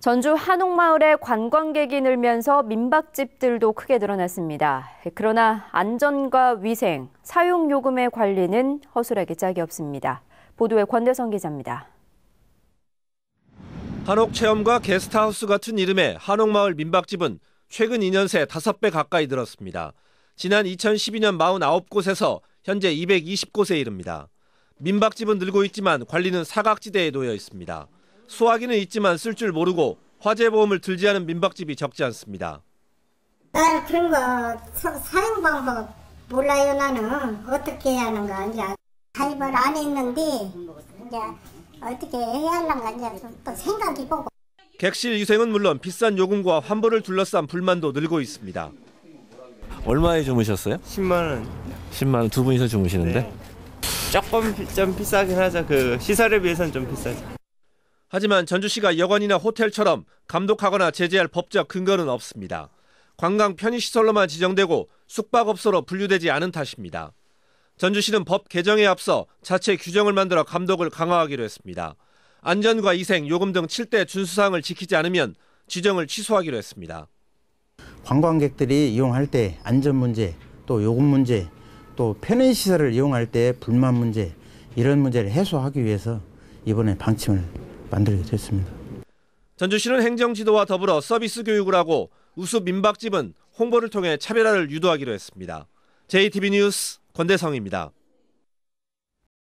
전주 한옥마을에 관광객이 늘면서 민박집들도 크게 늘어났습니다. 그러나 안전과 위생, 사용요금의 관리는 허술하게 짝이 없습니다. 보도에 권대성 기자입니다. 한옥체험과 게스트하우스 같은 이름의 한옥마을 민박집은 최근 2년 새 5배 가까이 늘었습니다. 지난 2012년 49곳에서 현재 220곳에 이릅니다. 민박집은 늘고 있지만 관리는 사각지대에 놓여 있습니다. 소화기는 있지만 쓸 줄 모르고 화재보험을 들지 않은 민박집이 적지 않습니다. 나는 그런 거 사용 방법 몰라요 나는 어떻게 해야 하는가 이제 가입을 안 했는데 이제 어떻게 해야 하는가 이제 또 생각이 보고. 객실 위생은 물론 비싼 요금과 환불을 둘러싼 불만도 늘고 있습니다. 얼마에 주무셨어요? 10만 원. 10만 원 두 분이서 주무시는데? 네. 조금 좀 비싸긴 하죠. 그 시설에 비해서는 좀 비싸죠. 하지만 전주시가 여관이나 호텔처럼 감독하거나 제재할 법적 근거는 없습니다. 관광 편의시설로만 지정되고 숙박업소로 분류되지 않은 탓입니다. 전주시는 법 개정에 앞서 자체 규정을 만들어 감독을 강화하기로 했습니다. 안전과 위생, 요금 등 7대 준수사항을 지키지 않으면 지정을 취소하기로 했습니다. 관광객들이 이용할 때 안전 문제, 또 요금 문제, 또 편의시설을 이용할 때 불만 문제, 이런 문제를 해소하기 위해서 이번에 방침을 만들게 됐습니다. 전주시는 행정지도와 더불어 서비스 교육을 하고 우수 민박집은 홍보를 통해 차별화를 유도하기로 했습니다. JTB 뉴스 권대성입니다.